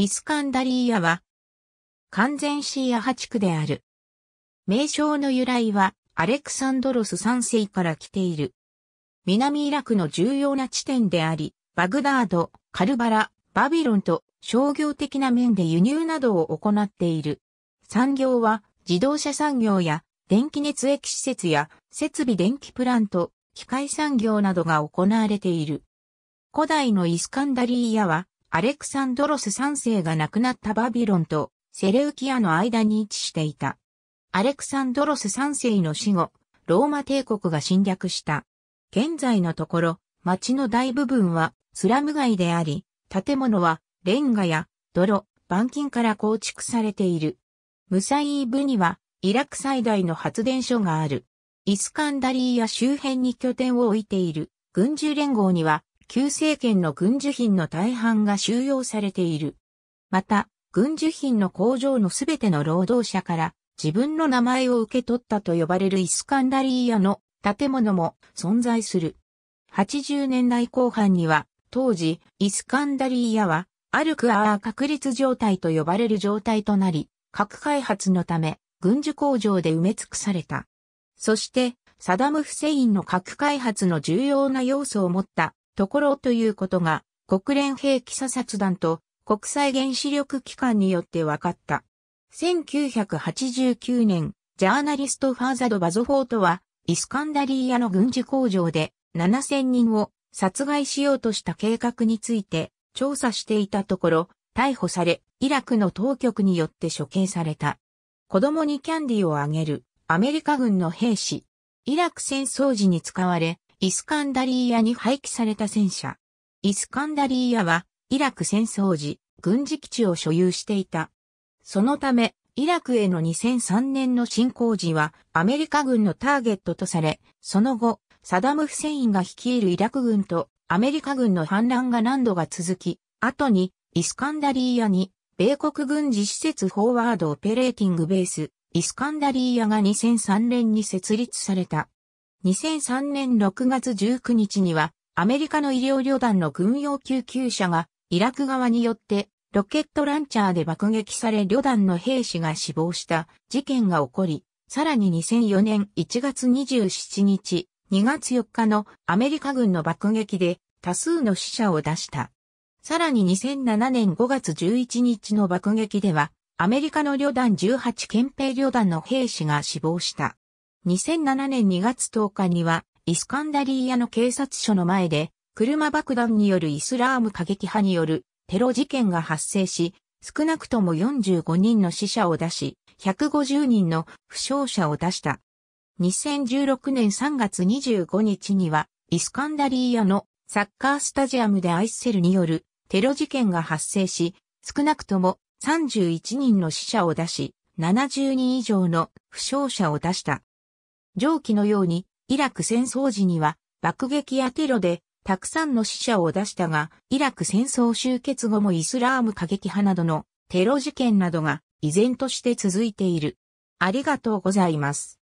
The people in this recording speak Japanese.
イスカンダリーヤは、完全シーア派地区である。名称の由来は、アレクサンドロス3世から来ている。南イラクの重要な地点であり、バグダード、カルバラ、バビロンと商業的な面で輸入などを行っている。産業は自動車産業や電気熱液施設や設備電気プラント、機械産業などが行われている。古代のイスカンダリーヤはアレクサンドロス3世が亡くなったバビロンとセレウキアの間に位置していた。アレクサンドロス3世の死後、ローマ帝国が侵略した。現在のところ、町の大部分はスラム街であり、建物はレンガや泥、板金から構築されている。ムサイーブにはイラク最大の発電所がある。イスカンダリーや周辺に拠点を置いている軍事連合には旧政権の軍需品の大半が収容されている。また、軍需品の工場のすべての労働者から自分の名前を受け取ったと呼ばれるイスカンダリーヤの建物も存在する。80年代後半には、当時、イスカンダリーヤは、アルクアー確立状態と呼ばれる状態となり、核開発のため、軍需工場で埋め尽くされた。そして、サダム・フセインの核開発の重要な要素を持ったところということが、国連兵器査察団と国際原子力機関によって分かった。1989年、ジャーナリストファーザド・バゾフォートは、イスカンダリーヤの軍事工場で7000人を殺害しようとした計画について調査していたところ、逮捕され、イラクの当局によって処刑された。子供にキャンディをあげる、アメリカ軍の兵士。イラク戦争時に使われ、イスカンダリーヤに廃棄された戦車。イスカンダリーヤは、イラク戦争時、軍事基地を所有していた。そのため、イラクへの2003年の侵攻時は、アメリカ軍のターゲットとされ、その後、サダム・フセインが率いるイラク軍とアメリカ軍の反乱が何度が続き、後に、イスカンダリーヤに、米国軍事施設フォーワードオペレーティングベース、イスカンダリーヤが2003年に設立された。2003年6月19日には、アメリカの医療旅団の軍用救急車が、イラク側によって、ロケットランチャーで爆撃され旅団の兵士が死亡した事件が起こり、さらに2004年1月27日、2月4日のアメリカ軍の爆撃で多数の死者を出した。さらに2007年5月11日の爆撃では、アメリカの旅団18憲兵旅団の兵士が死亡した。2007年2月10日には、イスカンダリーヤの警察署の前で、車爆弾によるイスラーム過激派によるテロ事件が発生し、少なくとも45人の死者を出し、150人の負傷者を出した。2016年3月25日には、イスカンダリーヤのサッカースタジアムでアイスセルによるテロ事件が発生し、少なくとも31人の死者を出し、70人以上の負傷者を出した。上記のように、イラク戦争時には、爆撃やテロで、たくさんの死者を出したが、イラク戦争終結後もイスラーム過激派などのテロ事件などが依然として続いている。ありがとうございます。